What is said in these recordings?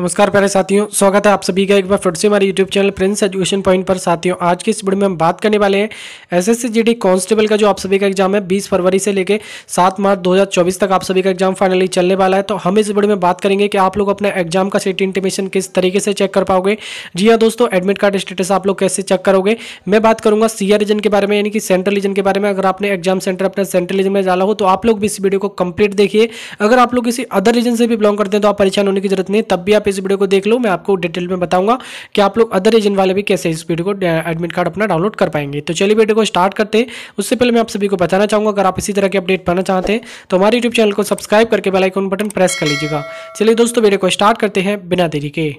नमस्कार प्यारे साथियों स्वागत है आप सभी का एक बार फिर से हमारे YouTube channel Prince Education Point पर साथियों आज की इस वीडियो में हम बात करने वाले हैं एसएससी जीडी कांस्टेबल का जो आप सभी का एग्जाम है 20 फरवरी से लेकर 7 मार्च 2024 तक आप सभी का एग्जाम फाइनली चलने वाला है तो हम इस वीडियो में बात करेंगे कि आप लोग अपने एग्जाम का सीट इंटीमेशन किस तरीके से चेक कर पाओगे जी हाँ दोस्तों एडमिट कार्ड स्टेटस आप लोग कैसे चेक करोगे मैं बात करूंगा सी रीजन के बारे में यानी कि सेंट्रल रीजन के बारे में अगर आपने एग्जाम सेंटर अपने सेंट्रल रीजन में डाला हो तो आप लोग भी इस वीडियो को कंप्लीट देखिए अगर आप लोग किसी अदर रीजन से भी बिलोंग करते हैं तो आप परेशान होने की जरूरत नहीं तब भी आप इस वीडियो को देख लो मैं आपको डिटेल में बताऊंगा कि आप लोग अदर रीजन वाले भी कैसे इस वीडियो को एडमिट कार्ड अपना डाउनलोड कर पाएंगे तो चलिए वीडियो को स्टार्ट करते हैं उससे पहले मैं आप सभी को बताना चाहूंगा अगर आप इसी तरह की अपडेट पाना चाहते हैं तो हमारे यूट्यूब चैनल को सब्सक्राइब करके बेलाइकॉन बटन प्रेस कर लीजिएगा चलिए दोस्तों वीडियो को स्टार्ट करते हैं बिना देरी के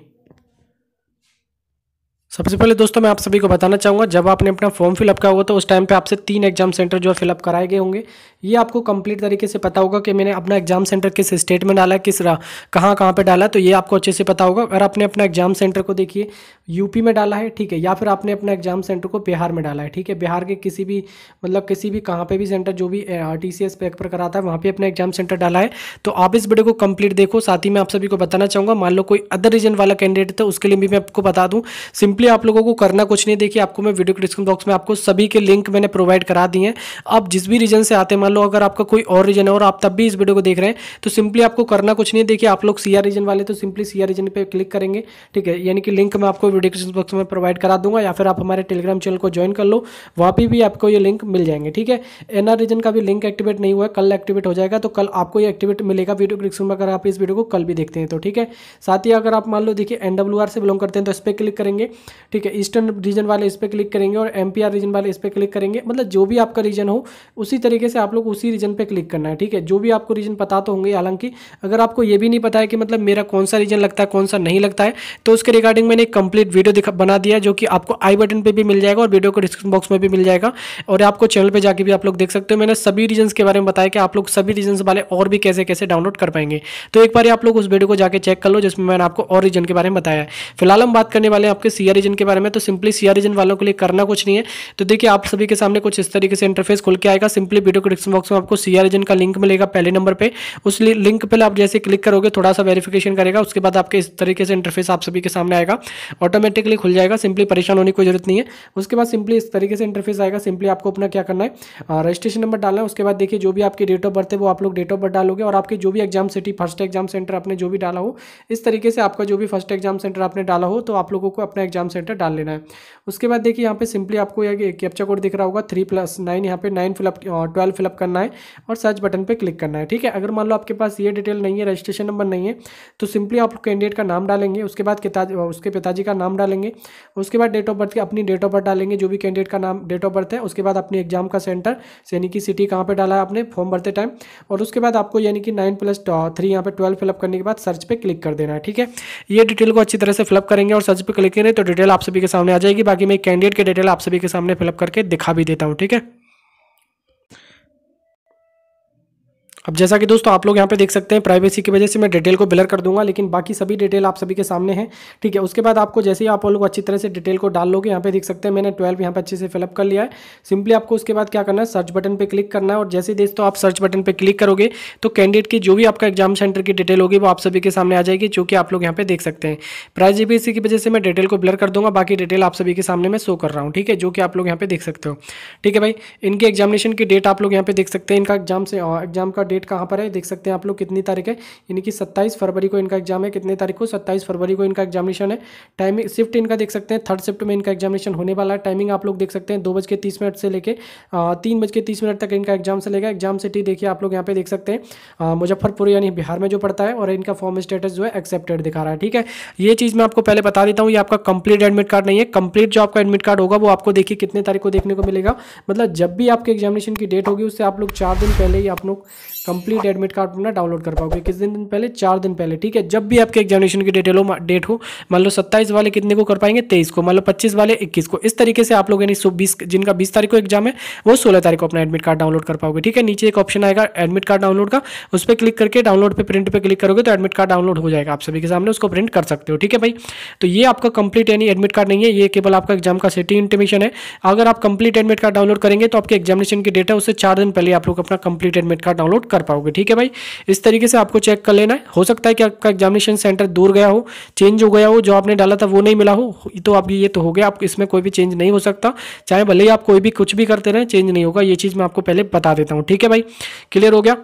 सबसे पहले दोस्तों मैं आप सभी को बताना चाहूँगा जब आपने अपना फॉर्म फिलअप किया होगा तो उस टाइम पे आपसे तीन एग्जाम सेंटर जो है फिलअप कराए गए होंगे ये आपको कंप्लीट तरीके से पता होगा कि मैंने अपना एग्जाम सेंटर किस स्टेट में डाला है किस कहाँ कहाँ पे डाला तो ये आपको अच्छे से पता होगा अगर आपने अपना एग्जाम सेंटर को देखिए यूपी में डाला है ठीक है या फिर आपने अपना एग्जाम सेंटर को बिहार में डाला है ठीक है बिहार के किसी भी मतलब किसी भी कहाँ पर भी सेंटर जो भी R T C S pack पर कराता है वहाँ पर अपना एग्जाम सेंटर डाला है तो आप इस वीडियो को कम्प्लीट देखो साथ ही मैं आप सभी को बताना चाहूँगा मान लो कोई अदर रीजन वाला कैंडिडेट था तो उसके लिए भी मैं आपको बता दूँ सिंपली सिंपली आप लोगों को करना कुछ नहीं देखिए आपको मैं वीडियो के डिस्क्रिप्शन बॉक्स में आपको सभी के लिंक मैंने प्रोवाइड करा दिए हैं आप जिस भी रीजन से आते हैं मान लो अगर आपका कोई और रीजन है और आप तब भी इस वीडियो को देख रहे हैं तो सिंपली आपको करना कुछ नहीं देखिए आप लोग सीआर रीजन वाले तो सिंपली सीआर रीजन पर क्लिक करेंगे ठीक है यानी कि लिंक मैं आपको वीडियो डिस्क्रिप्शन बॉक्स में प्रोवाइड करा दूंगा या फिर आप हमारे टेलीग्राम चैनल को ज्वाइन कर लो वहाँ पर भी आपको ये लिंक मिल जाएंगे ठीक है एनआर रीजन का भी लिंक एक्टिवेट नहीं हुआ है कल एक्टिवेट हो जाएगा तो कल आपको ये एक्टिवेट मिलेगा वीडियो डिस्क्रिप्शन में अगर आप इस वीडियो को कल भी देखते हैं तो ठीक है साथ ही अगर आप मान लो देखिए एनडब्ल्यू से बिलोंग करते हैं तो इस पर क्लिक करेंगे ठीक है ईस्टर्न रीजन वाले इस पर क्लिक करेंगे और एम रीजन वाले इस पर क्लिक करेंगे मतलब जो भी आपका रीजन हो उसी तरीके से आप लोग उसी रीजन पर क्लिक करना है ठीक है जो भी आपको रीजन पता तो होंगे हालांकि अगर आपको ये भी नहीं पता है कि मतलब मेरा कौन सा रीजन लगता है कौन सा नहीं लगता है तो उसके रिगार्डिंग मैंने एक कंप्लीट वीडियो बना दिया जो कि आपको आई बटन पर भी मिल जाएगा और वीडियो को डिस्क्रिप्शन बॉक्स में भी मिल जाएगा और आपको चैनल पर जाकर भी आप लोग देख सकते हो मैंने सभी रीजन के बारे में बताया कि आप लोग सभी रीजन वाले और भी कैसे कैसे डाउनलोड कर पाएंगे तो एक बार आप लोग उस वीडियो को जाकर चेक कर लो जिसमें मैंने आपको और रीजन के बारे में बताया फिलहाल हम बात करने वाले आपके सीआर रीजन के बारे में तो सिंपली सीआर रीजन वालों के लिए करना कुछ नहीं है तो देखिए आप सभी के सामने कुछ इस तरीके से इंटरफेस खुल के आएगा सिंपली वीडियो डिस्क्रिप्शन बॉक्स में आपको सीआर रीजन का लिंक मिलेगा पहले नंबर पर उस लिंक पर आप जैसे क्लिक करोगे थोड़ा सा वेरीफिकेशन करेगा उसके बाद आपके इस तरीके से इंटरफेस आप सभी के सामने आएगा ऑटोमेटिकली खुल जाएगा सिंपली परेशान होने की जरूरत नहीं है उसके बाद सिंपली इस तरीके से इंटरफेस आएगा सिंपली आपको अपना क्या करना है रजिस्ट्रेशन नंबर डालना है उसके बाद देखिए जो भी आपकी डेट ऑफ बर्थ है वो आप लोग डेट ऑफ बर्थ डालोगे और आपकी जो भी exam city first exam centre आपने जो भी डाला हो इस तरीके से आपका जो भी फर्स्ट एग्जाम सेंटर आपने डाला हो तो आप लोगों को अपना एग्जाम सेंटर डाल लेना है उसके बाद देखिए यहाँ पे सिंपली आपको यह कैप्चा कोड दिख रहा होगा थ्री प्लस नाइन यहाँ पे नाइन फिलअप ट्वेल्व फिलअप करना है और सर्च बटन पर क्लिक करना है ठीक है अगर मान लो आपके पास ये डिटेल नहीं है रजिस्ट्रेशन नंबर नहीं है तो सिंपली आप कैंडिडेट का नाम डालेंगे उसके बाद उसके पिताजी का नाम डालेंगे उसके बाद डेट ऑफ बर्थ की अपनी डेट ऑफ बर्थ डालेंगे जो भी कैंडिडेट का नाम डेट ऑफ बर्थ है उसके बाद अपनी एग्जाम का सेंटर यानी कि सिटी कहाँ पर डाला है आपने फॉर्म भरते टाइम और उसके बाद आपको यानी कि नाइन प्लस थ्री यहाँ पे ट्वेल्व फिलअप करने के बाद सर्च पर क्लिक कर देना है ठीक है ये डिटेल को अच्छी तरह से फिलअप करेंगे और सर्च पर क्लिक करें तो डिटेल डिटेल आप सभी के सामने आ जाएगी बाकी मैं कैंडिडेट के डिटेल आप सभी के सामने फिलअप करके दिखा भी देता हूँ ठीक है अब जैसा कि दोस्तों आप लोग यहाँ पे देख सकते हैं प्राइवेसी की वजह से मैं डिटेल को ब्लर कर दूंगा लेकिन बाकी सभी डिटेल आप सभी के सामने हैं ठीक है उसके बाद आपको जैसे ही आप लोग अच्छी तरह से डिटेल को डाल लोगे यहाँ पे देख सकते हैं मैंने ट्वेल्व यहाँ पे अच्छे से फिलअप कर लिया है सिंपली आपको उसके बाद क्या करना है सर्च बटन पर क्लिक करना है और जैसे तो आप सर्च बटन पर क्लिक करोगे तो कैंडिडेट की जो भी आपका एग्जाम सेंटर की डिटेल होगी वो आप सभी के सामने आ जाएगी जो कि आप लोग यहाँ पे देख सकते हैं प्राइवेसी की वजह से मैं डिटेल को ब्लर कर दूंगा बाकी डिटेल आप सभी के सामने मैं शो कर रहा हूँ ठीक है जो कि आप लोग यहाँ पे देख सकते हो ठीक है भाई इनकी एग्जामिनेशन की डेट आप लोग यहाँ पे देख सकते हैं इनका एग्जाम से एग्जाम का डेट कहाँ पर है देख सकते हैं आप लोग कितनी तारीख है यानी कि सत्ताईस फरवरी को इनका एग्जाम है कितने तारीख को सत्ताईस फरवरी को इनका एग्जामिनेशन है टाइमिंग शिफ्ट इनका देख सकते हैं थर्ड शिफ्ट में इनका एग्जामिनेशन होने वाला है टाइमिंग आप लोग देख सकते हैं दो बज के तीस मिनट से लेकर तीन बज के तीस मिनट तक इनका एग्जाम से लेगा एग्जाम सिटी देखिए आप लोग यहाँ पे देख सकते हैं मुजफ्फरपुर यानी बिहार में जो पड़ता है और इनका फॉर्म स्टेटस जो है एक्सेप्टेड दिखा रहा है ठीक है ये चीज़ मैं आपको पहले बता देता हूँ ये आपका कंप्लीट एडमिट कार्ड नहीं है कंप्लीट जो आपका एडमिट कार्ड होगा वो आपको देखिए कितने तारीख को देखने को मिलेगा मतलब जब भी आपके एग्जामिनेशन की डेट होगी उससे आप लोग चार दिन पहले ही आप लोग कंप्लीट एडमिट कार्ड अपना डाउनलोड कर पाओगे किस दिन पहले चार दिन पहले ठीक है जब भी आपके एग्जामिनेशन की डेटेलो हो डेट हो मान लो सत्ताईस वाले कितने को कर पाएंगे तेईस को मान लो पच्चीस वाले इक्कीस को इस तरीके से आप लोग यानी बीस जिनका बीस तारीख को एग्जाम है वो सोलह तारीख को अपना एडमिट कार्ड डाउनलोड कर पाओगे ठीक है नीचे एक ऑप्शन आएगा एडमिट कार्ड डाउनलोड का उस पर क्लिक करके डाउनलोड पर प्रिंट पर क्लिक करोगे तो एडमिट कार्ड डाउनलोड हो जाएगा आप सभी के सामने उसको प्रिंट कर सकते हो ठीक है भाई तो ये आपका कंप्लीट यानी एडमिट कार्ड नहीं है ये केवल आपका एग्जाम का सेटिंग इंटीमेशन है अगर आप कंप्लीट एडमिट कार्ड डाउनलोड करेंगे तो आपके एग्जामिनेशन की डेट है उससे चार दिन पहले आप लोग अपना कंप्लीट एडमिट कार्ड डाउनलोड कर पाओगे ठीक है भाई इस तरीके से आपको चेक कर लेना है हो सकता है कि आपका एग्जामिनेशन सेंटर दूर गया हो चेंज हो गया हो जो आपने डाला था वो नहीं मिला हो तो आप ये तो हो गया आप इसमें कोई भी चेंज नहीं हो सकता चाहे भले ही आप कोई भी कुछ भी करते रहें चेंज नहीं होगा ये चीज़ मैं आपको पहले बता देता हूँ ठीक है भाई क्लियर हो गया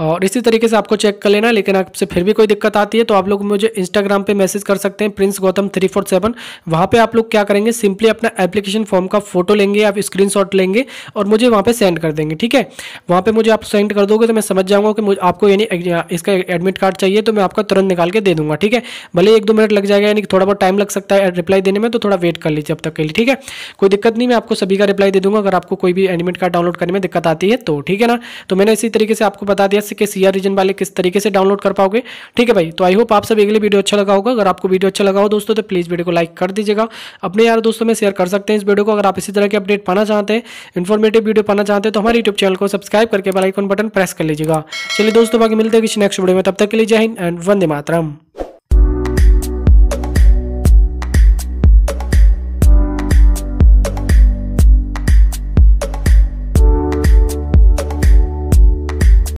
और इसी तरीके से आपको चेक कर लेना लेकिन आपसे फिर भी कोई दिक्कत आती है तो आप लोग मुझे इंस्टाग्राम पे मैसेज कर सकते हैं Prince Gautam three four seven वहाँ पर आप लोग क्या करेंगे सिंपली अपना एप्लीकेशन फॉर्म का फोटो लेंगे आप स्क्रीन लेंगे और मुझे वहाँ पर सेंड कर देंगे ठीक है वहाँ पर मुझे आप सेंड कर दोगे तो मैं समझ जाऊँगा कि आपको यानी इसका एडमिट कार्ड चाहिए तो मैं आपका तुरंत निकाल के दे दूँगा ठीक है भले एक दो मिनट लग जाएगा यानी थोड़ा बहुत टाइम लग सकता है रिप्लाई देने में तो थोड़ा वेट कर लीजिए अब तक के लिए ठीक है कोई दिक्कत नहीं मैं आपको सभी का रिप्लाई दे दूँगा अगर आपको कोई भी एडमिट कार्ड डाउनलोड करने में दिक्कत आती है तो ठीक है ना तो मैंने इसी तरीके से आपको बता दिया से के सीआर रीजन वाले किस तरीके से डाउनलोड कर पाओगे ठीक है भाई तो आई होप आप सब अगले वीडियो अच्छा लगा होगा अगर आपको वीडियो अच्छा लगा हो दोस्तों तो प्लीज़ वीडियो को लाइक कर दीजिएगा अपने यार दोस्तों में शेयर कर सकते हैं इस वीडियो को अगर आप इसी तरह के अपडेट पाना चाहते हैं इन्फॉर्मेटिव वीडियो पाना चाहते हैं तो हमारे यूट्यूब चैनल को सब्सक्राइब करके बेलाइकॉन बटन प्रेस कर लीजिएगा चलिए दोस्तों बाकी मिलते हैं किसी नेक्स्ट वीडियो में तब तक के लिए जय हिंद एंड वंदे मातरम